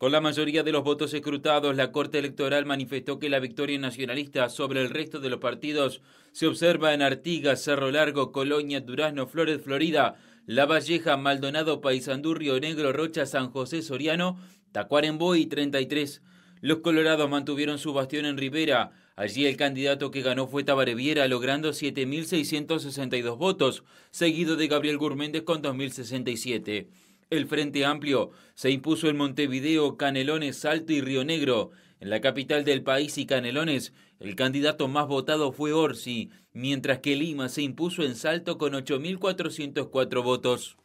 Con la mayoría de los votos escrutados, la Corte Electoral manifestó que la victoria nacionalista sobre el resto de los partidos se observa en Artigas, Cerro Largo, Colonia, Durazno, Flores, Florida, La Valleja, Maldonado, Paysandú, Río Negro, Rocha, San José, Soriano, Tacuarembó y 33. Los colorados mantuvieron su bastión en Rivera. Allí el candidato que ganó fue Tabareviera, logrando 7.662 votos, seguido de Gabriel Gurméndez con 2.067. El Frente Amplio se impuso en Montevideo, Canelones, Salto y Río Negro. En la capital del país y Canelones, el candidato más votado fue Orsi, mientras que Lima se impuso en Salto con 8.404 votos.